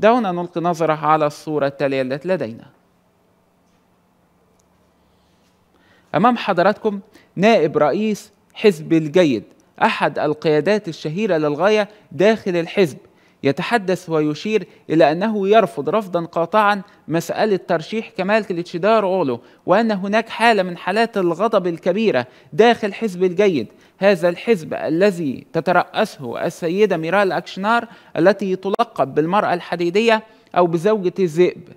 دعونا نلقي نظرة على الصورة التالية التي لدينا أمام حضراتكم نائب رئيس حزب الجيد أحد القيادات الشهيرة للغاية داخل الحزب يتحدث ويشير إلى أنه يرفض رفضا قاطعا مسألة ترشيح كمال كليتشدار أولو وأن هناك حالة من حالات الغضب الكبيرة داخل حزب الجيد هذا الحزب الذي تترأسه السيدة ميرال أكشنار التي تلقب بالمرأة الحديدية أو بزوجة الذئب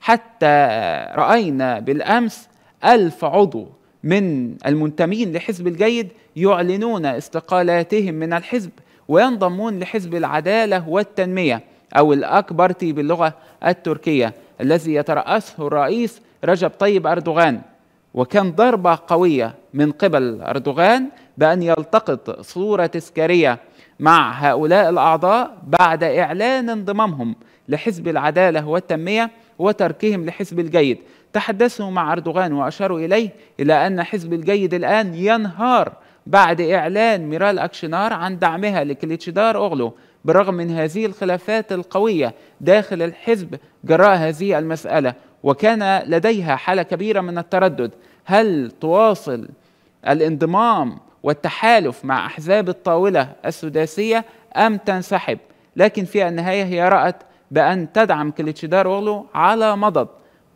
حتى رأينا بالأمس ألف عضو من المنتمين لحزب الجيد يعلنون استقالاتهم من الحزب وينضمون لحزب العدالة والتنمية أو الأكبرتي طيب باللغة التركية الذي يترأسه الرئيس رجب طيب أردوغان وكان ضربة قوية من قبل أردوغان بأن يلتقط صورة تذكارية مع هؤلاء الأعضاء بعد إعلان انضمامهم لحزب العدالة والتنمية وتركهم لحزب الجيد تحدثوا مع أردوغان وأشاروا إليه إلى أن حزب الجيد الآن ينهار بعد إعلان ميرال أكشنار عن دعمها لكليتشدار أوغلو بالرغم من هذه الخلافات القوية داخل الحزب جراء هذه المسألة وكان لديها حالة كبيرة من التردد هل تواصل الانضمام والتحالف مع أحزاب الطاولة السداسية أم تنسحب لكن في النهاية هي رأت بأن تدعم كليتشدار أوغلو على مضض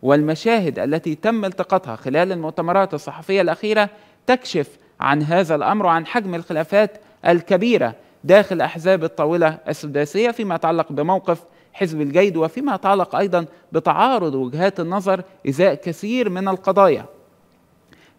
والمشاهد التي تم التقاطها خلال المؤتمرات الصحفية الأخيرة تكشف عن هذا الامر وعن حجم الخلافات الكبيره داخل احزاب الطاوله السداسيه فيما يتعلق بموقف حزب الجيد وفيما يتعلق ايضا بتعارض وجهات النظر ازاء كثير من القضايا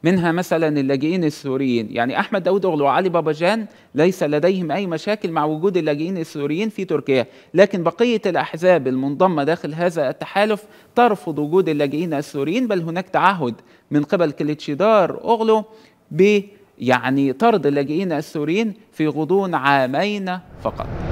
منها مثلا اللاجئين السوريين يعني احمد داود اوغلو وعلي باباجان ليس لديهم اي مشاكل مع وجود اللاجئين السوريين في تركيا لكن بقيه الاحزاب المنضمه داخل هذا التحالف ترفض وجود اللاجئين السوريين بل هناك تعهد من قبل كليتشيدار اوغلو ب يعني طرد اللاجئين السوريين في غضون عامين فقط